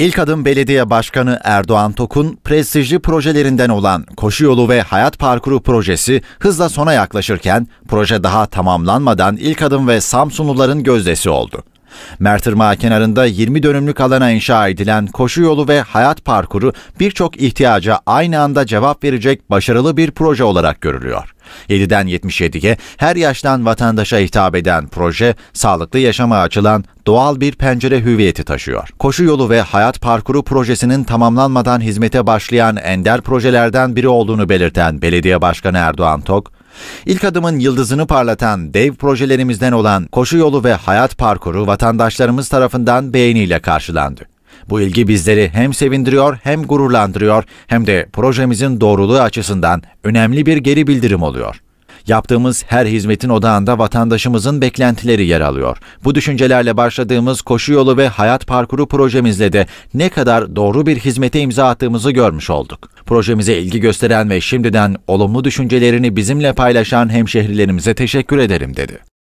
İlk adım belediye başkanı Erdoğan Tokun, prestijli projelerinden olan Koşu Yolu ve Hayat Parkuru projesi hızla sona yaklaşırken, proje daha tamamlanmadan ilk adım ve Samsunluların gözdesi oldu. Mertırmağı kenarında 20 dönümlük alana inşa edilen koşu yolu ve hayat parkuru birçok ihtiyaca aynı anda cevap verecek başarılı bir proje olarak görülüyor. 7'den 77'ye her yaştan vatandaşa hitap eden proje, sağlıklı yaşama açılan doğal bir pencere hüviyeti taşıyor. Koşu yolu ve hayat parkuru projesinin tamamlanmadan hizmete başlayan ender projelerden biri olduğunu belirten Belediye Başkanı Erdoğan Tok, İlk adımın yıldızını parlatan dev projelerimizden olan koşu yolu ve hayat parkuru vatandaşlarımız tarafından beğeniyle karşılandı. Bu ilgi bizleri hem sevindiriyor hem gururlandırıyor hem de projemizin doğruluğu açısından önemli bir geri bildirim oluyor. Yaptığımız her hizmetin odağında vatandaşımızın beklentileri yer alıyor. Bu düşüncelerle başladığımız koşu yolu ve hayat parkuru projemizle de ne kadar doğru bir hizmete imza attığımızı görmüş olduk. Projemize ilgi gösteren ve şimdiden olumlu düşüncelerini bizimle paylaşan hemşehrilerimize teşekkür ederim dedi.